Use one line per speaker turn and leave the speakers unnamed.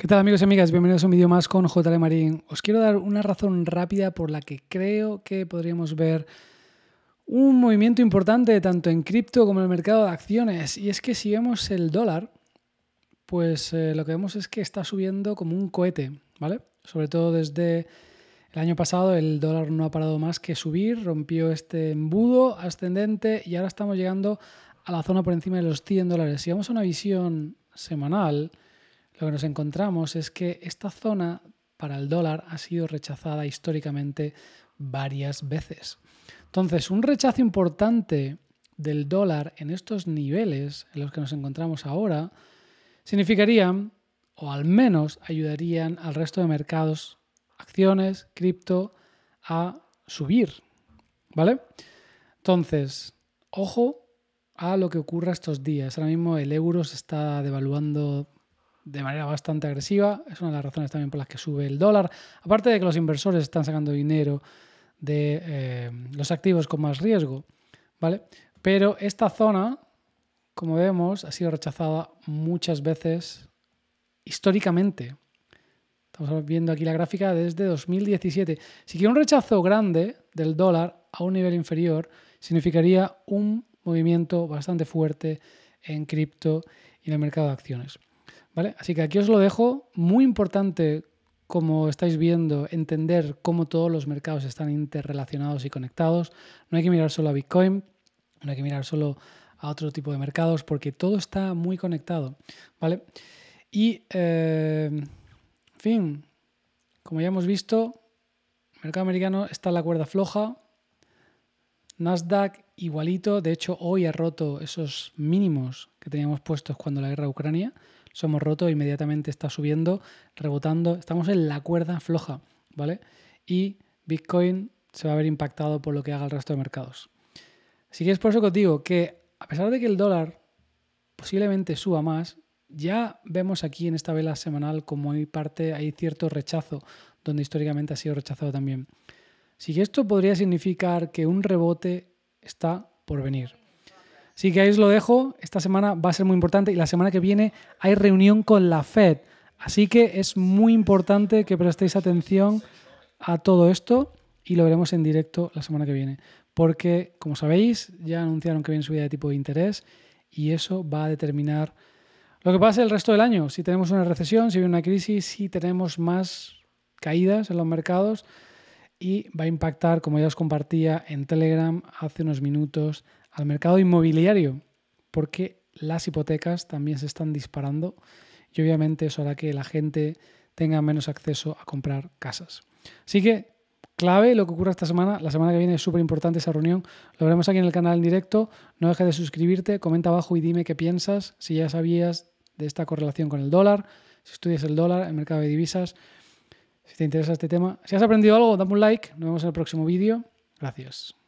¿Qué tal amigos y amigas? Bienvenidos a un vídeo más con JL Marín. Os quiero dar una razón rápida por la que creo que podríamos ver un movimiento importante tanto en cripto como en el mercado de acciones. Y es que si vemos el dólar, pues eh, lo que vemos es que está subiendo como un cohete, ¿vale? Sobre todo desde el año pasado el dólar no ha parado más que subir, rompió este embudo ascendente y ahora estamos llegando a la zona por encima de los 100 dólares. Si vamos a una visión semanal, lo que nos encontramos es que esta zona para el dólar ha sido rechazada históricamente varias veces. Entonces, un rechazo importante del dólar en estos niveles en los que nos encontramos ahora significaría, o al menos ayudarían al resto de mercados, acciones, cripto, a subir. ¿Vale? Entonces, ojo a lo que ocurra estos días. Ahora mismo el euro se está devaluando de manera bastante agresiva. Es una de las razones también por las que sube el dólar. Aparte de que los inversores están sacando dinero de eh, los activos con más riesgo, ¿vale? Pero esta zona, como vemos, ha sido rechazada muchas veces históricamente. Estamos viendo aquí la gráfica desde 2017. Si que un rechazo grande del dólar a un nivel inferior significaría un movimiento bastante fuerte en cripto y en el mercado de acciones. Así que aquí os lo dejo. Muy importante, como estáis viendo, entender cómo todos los mercados están interrelacionados y conectados. No hay que mirar solo a Bitcoin, no hay que mirar solo a otro tipo de mercados, porque todo está muy conectado. ¿Vale? Y, eh, en fin, como ya hemos visto, el mercado americano está en la cuerda floja. Nasdaq igualito, de hecho hoy ha roto esos mínimos que teníamos puestos cuando la guerra de Ucrania, somos roto, inmediatamente está subiendo, rebotando. Estamos en la cuerda floja, ¿vale? Y Bitcoin se va a ver impactado por lo que haga el resto de mercados. Así que es por eso que os digo que a pesar de que el dólar posiblemente suba más, ya vemos aquí en esta vela semanal como hay parte, hay cierto rechazo, donde históricamente ha sido rechazado también. Así que esto podría significar que un rebote está por venir. Así que ahí os lo dejo. Esta semana va a ser muy importante y la semana que viene hay reunión con la Fed. Así que es muy importante que prestéis atención a todo esto y lo veremos en directo la semana que viene. Porque, como sabéis, ya anunciaron que viene subida de tipo de interés y eso va a determinar lo que pase el resto del año. Si tenemos una recesión, si viene una crisis, si tenemos más caídas en los mercados y va a impactar, como ya os compartía en Telegram hace unos minutos, al mercado inmobiliario, porque las hipotecas también se están disparando y obviamente eso hará que la gente tenga menos acceso a comprar casas. Así que clave lo que ocurra esta semana. La semana que viene es súper importante esa reunión. Lo veremos aquí en el canal en directo. No dejes de suscribirte, comenta abajo y dime qué piensas, si ya sabías de esta correlación con el dólar, si estudias el dólar, el mercado de divisas, si te interesa este tema. Si has aprendido algo, dame un like. Nos vemos en el próximo vídeo. Gracias.